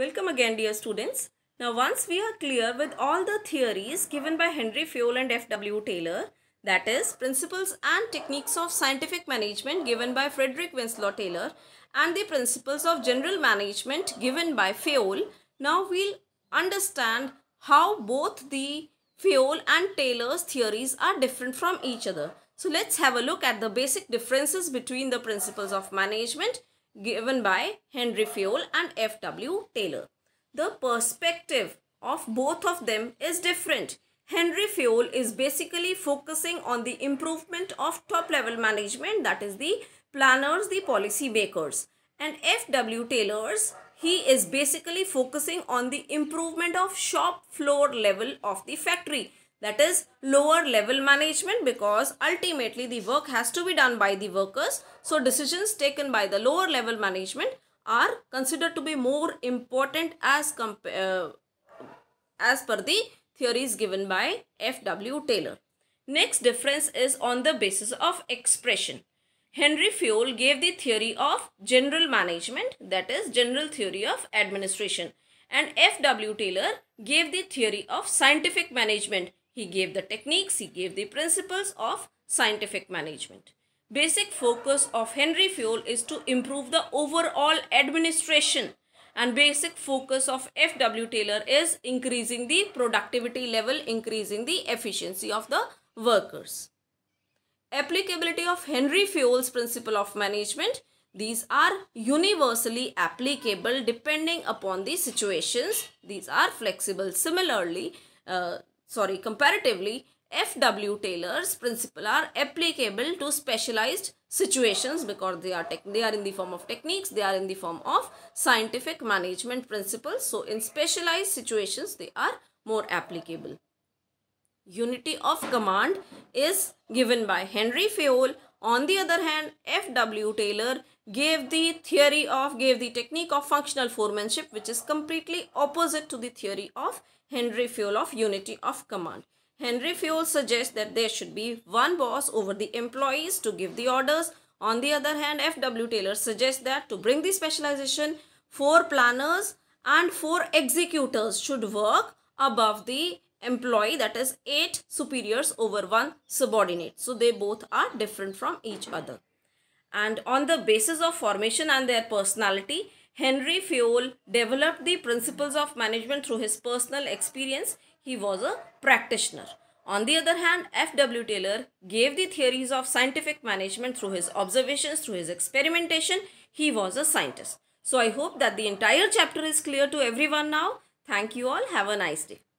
Welcome again dear students. Now once we are clear with all the theories given by Henry Fuel and F.W. Taylor, that is Principles and Techniques of Scientific Management given by Frederick Winslow Taylor and the Principles of General Management given by Fuel, now we'll understand how both the Fiol and Taylor's theories are different from each other. So let's have a look at the basic differences between the principles of management given by Henry Fayol and F.W. Taylor. The perspective of both of them is different. Henry Fayol is basically focusing on the improvement of top level management that is the planners, the policy makers and F.W. Taylor's he is basically focusing on the improvement of shop floor level of the factory that is lower level management because ultimately the work has to be done by the workers. So decisions taken by the lower level management are considered to be more important as, uh, as per the theories given by F.W. Taylor. Next difference is on the basis of expression. Henry Fuel gave the theory of general management that is general theory of administration and F.W. Taylor gave the theory of scientific management he gave the techniques, he gave the principles of scientific management. Basic focus of Henry Fuel is to improve the overall administration and basic focus of F.W. Taylor is increasing the productivity level, increasing the efficiency of the workers. Applicability of Henry Fuel's principle of management. These are universally applicable depending upon the situations. These are flexible. Similarly, uh, sorry, comparatively, F.W. Taylor's principle are applicable to specialized situations because they are they are in the form of techniques they are in the form of scientific management principles so in specialized situations they are more applicable unity of command is given by henry fayol on the other hand fw taylor gave the theory of, gave the technique of functional foremanship which is completely opposite to the theory of Henry Fuel of unity of command. Henry Fuel suggests that there should be one boss over the employees to give the orders. On the other hand, F.W. Taylor suggests that to bring the specialization, four planners and four executors should work above the employee that is eight superiors over one subordinate. So they both are different from each other and on the basis of formation and their personality, Henry Fayol developed the principles of management through his personal experience. He was a practitioner. On the other hand, F.W. Taylor gave the theories of scientific management through his observations, through his experimentation. He was a scientist. So I hope that the entire chapter is clear to everyone now. Thank you all. Have a nice day.